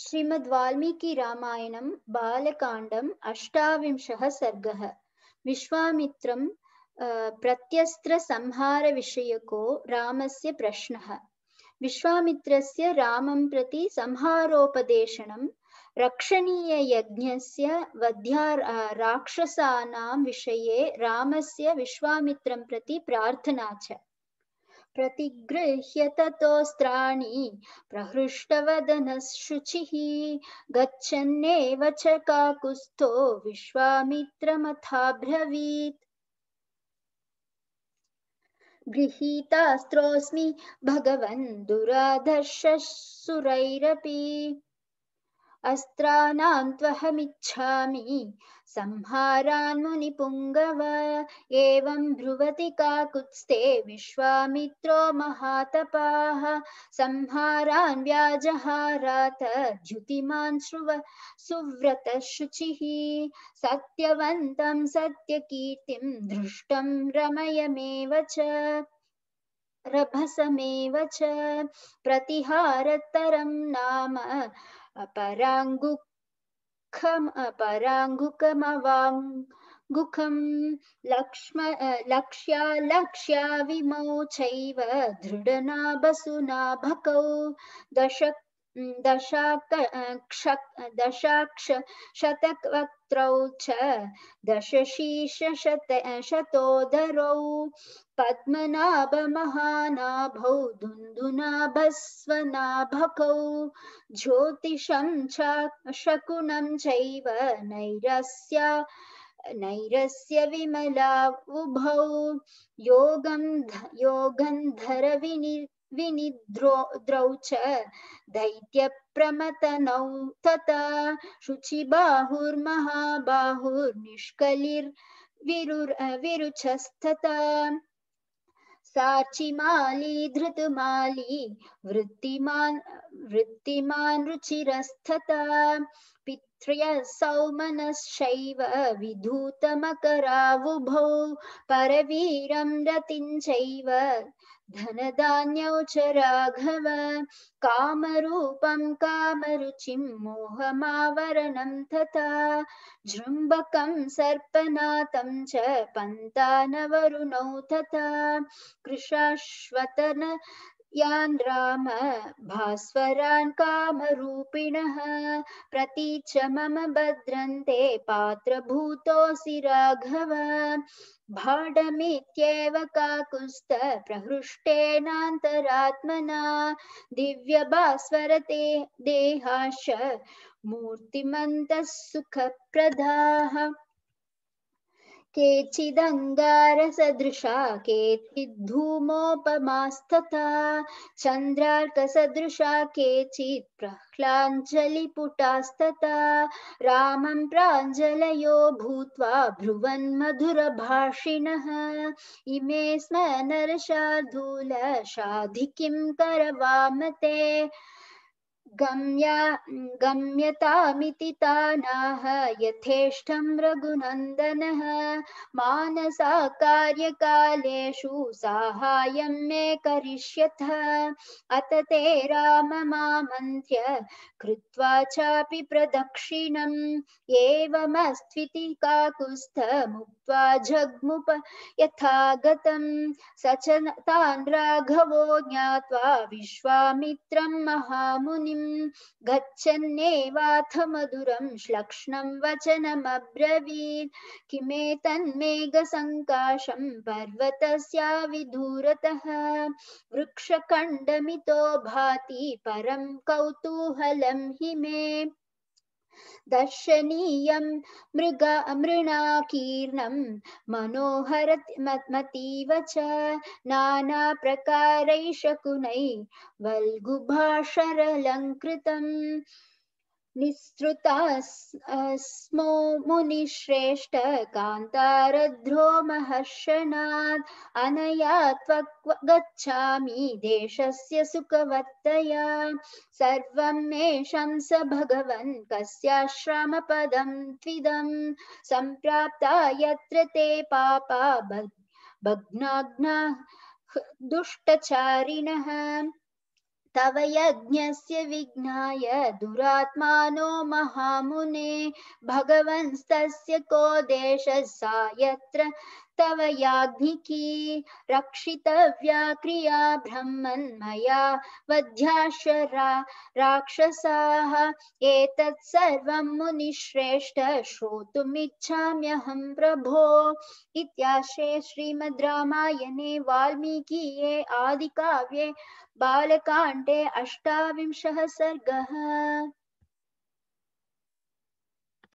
श्रीमद् वाल्मीकि रामायणं बालकाण्डम् अष्टाविंशः सर्गः विश्वामित्रं प्रत्यस्त्रसंहारविषयको रामस्य प्रश्नः विश्वामित्रस्य रामं प्रति संहारोपदेशनं रक्षणीययज्ञस्य वध्या राक्षसानां विषये रामस्य विश्वामित्रं प्रति प्रार्थना च प्रतिगृह्य ततोऽस्त्राणि प्रहृष्टवदनः शुचि गच्छन्नेव च काकुस्थो विश्वामित्रमथाब्रवीत् गृहीतास्त्रोऽस्मि भगवन् दुराधर्षः सुरैरपि अस्त्राणां त्वहमिच्छामि संहारान् मुनिपुङ्गव एवं ब्रुवति काकुत्स्ते विश्वामित्रो महातपाः संहारान् व्याजहारात द्युतिमान् श्रुव सुव्रतशुचिः सत्यवन्तं सत्यकीर्तिं दृष्टं रमयमेव च रभसमेव च प्रतिहारतरं नाम अपराङ्गुखम् अपराङ्गुकमवाङ् गुखं लक्ष्म लक्ष्या लक्ष्या दृढ़ना बसुना भकौ दशक दशक क्ष दशक्ष शतकवक्त्रौ च दशशीर्षशत शतोदरौ पद्मनाभमहानाभौ दुन्दुनाभस्वनाभकौ ज्योतिषं च शकुनं चैव नैरस्य नैरस्य विमला उभौ योगं योगन्धरविनि विनिद्रो द्रौ च दैत्यप्रमतनौ तथा शुचिबाहुर्महाबाहुर्निष्कलिर्विरुर् विरुचस्तथा सार्चिमाली धृतमाली वृत्तिमान् वृत्तिमान् रुचिरस्तथा सौमनश्चैव विधूतमकरावुभौ परवीरं रतिं चैव धनधान्यौ च राघव कामरूपं कामरुचिं मोहमावरणं तथा जृम्बकं सर्पनाथं च पन्तानवरुणौ तथा कृशाश्वतन यान् राम भास्वरान् कामरूपिणः प्रतीच मम भद्रन्ते पात्रभूतोऽसि राघव भाडमित्येव काकुस्त प्रहृष्टेनान्तरात्मना दिव्यभास्वरते देहाश मूर्तिमन्तः सुखप्रदाः केचिदङ्गारसदृशा केचिद्धूमोपमास्तथा सदृशा केचित् प्रह्लाञ्जलिपुटास्तथा रामं प्राञ्जलयो भूत्वा भ्रुवन्मधुरभाषिणः इमे स्म नरशार्दूलशाधि किं करवाम ते गम्या गम्यतामिति तानाः यथेष्टं रघुनन्दनः मानसा कार्यकालेषु साहाय्यं मे करिष्यथ अत ते राम मामन्त्र्य कृत्वा चापि प्रदक्षिणम् एवमस्त्विति काकुस्थमुक्त्वा जग्मुप यथा गतं स च तान् राघवो ज्ञात्वा विश्वामित्रं महामुनिम् गेवाथ गच्छन्नेवाथ श्लक्षण वचनमब्रवी वचनमब्रवीत् किमेतन्मेघसङ्काशं पर्वतस्या विधूरतः वृक्षखण्डमितो भाति परम कौतूहल हि मे दर्शनीयं मृग मृणाकीर्णं मनोहर मतीव च नानाप्रकारैः शकुनैः वल्गुभाषरलङ्कृतम् निःसृतास्मो मुनिश्रेष्ठ कान्तारध्रो महर्षणात् अनया त्वक् देश से सुखवत्तया सर्वं मे शंस भगवन् कस्याश्रमपदं त्विदं सम्प्राप्ता यत्र ते पापा भग्नाग्ना दुष्टचारिणः तव यज्ञस्य विघ्नाय दुरात्मानो महामुने भगवंस्तस्य को देशः सा यत्र तव याज्ञिकी रक्षितव्या क्रिया ब्रह्मन्मया वध्याशरा राक्षसाः एतत् सर्वं मुनिश्रेष्ठ श्रोतुमिच्छाम्यहं प्रभो इत्याशे श्रीमद् रामायणे वाल्मीकीये आदिकाव्ये बालकाण्डे अष्टाविंशः सर्गः